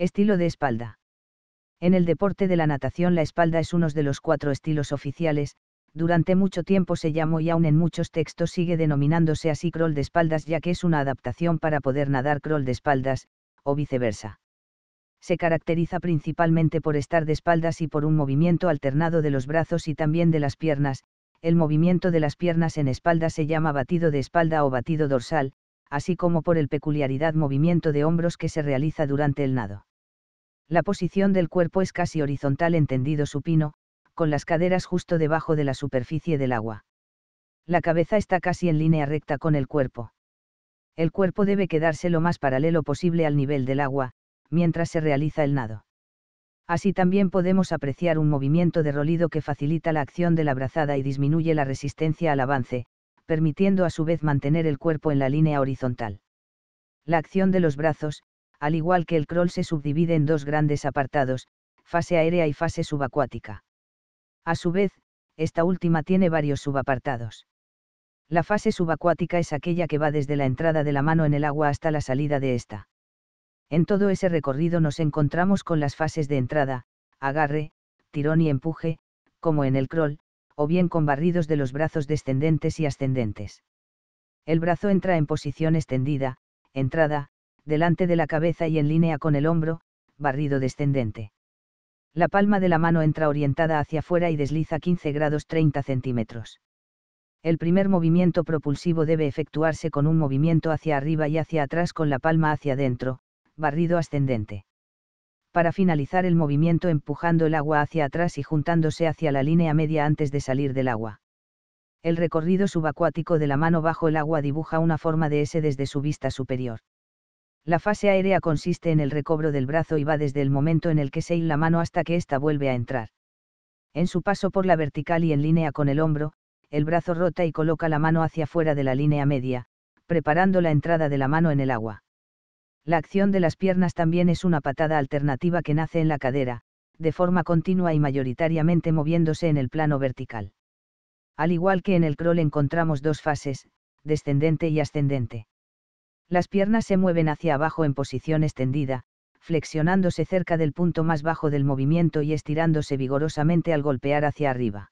Estilo de espalda. En el deporte de la natación la espalda es uno de los cuatro estilos oficiales, durante mucho tiempo se llamó y aún en muchos textos sigue denominándose así crawl de espaldas ya que es una adaptación para poder nadar crawl de espaldas, o viceversa. Se caracteriza principalmente por estar de espaldas y por un movimiento alternado de los brazos y también de las piernas, el movimiento de las piernas en espalda se llama batido de espalda o batido dorsal, así como por el peculiaridad movimiento de hombros que se realiza durante el nado. La posición del cuerpo es casi horizontal entendido supino, con las caderas justo debajo de la superficie del agua. La cabeza está casi en línea recta con el cuerpo. El cuerpo debe quedarse lo más paralelo posible al nivel del agua, mientras se realiza el nado. Así también podemos apreciar un movimiento de rolido que facilita la acción de la brazada y disminuye la resistencia al avance, permitiendo a su vez mantener el cuerpo en la línea horizontal. La acción de los brazos, al igual que el crawl se subdivide en dos grandes apartados, fase aérea y fase subacuática. A su vez, esta última tiene varios subapartados. La fase subacuática es aquella que va desde la entrada de la mano en el agua hasta la salida de esta. En todo ese recorrido nos encontramos con las fases de entrada, agarre, tirón y empuje, como en el crawl, o bien con barridos de los brazos descendentes y ascendentes. El brazo entra en posición extendida, entrada, delante de la cabeza y en línea con el hombro, barrido descendente. La palma de la mano entra orientada hacia afuera y desliza 15 grados 30 centímetros. El primer movimiento propulsivo debe efectuarse con un movimiento hacia arriba y hacia atrás con la palma hacia adentro, barrido ascendente. Para finalizar el movimiento empujando el agua hacia atrás y juntándose hacia la línea media antes de salir del agua. El recorrido subacuático de la mano bajo el agua dibuja una forma de S desde su vista superior. La fase aérea consiste en el recobro del brazo y va desde el momento en el que se hila la mano hasta que ésta vuelve a entrar. En su paso por la vertical y en línea con el hombro, el brazo rota y coloca la mano hacia fuera de la línea media, preparando la entrada de la mano en el agua. La acción de las piernas también es una patada alternativa que nace en la cadera, de forma continua y mayoritariamente moviéndose en el plano vertical. Al igual que en el crawl encontramos dos fases, descendente y ascendente. Las piernas se mueven hacia abajo en posición extendida, flexionándose cerca del punto más bajo del movimiento y estirándose vigorosamente al golpear hacia arriba.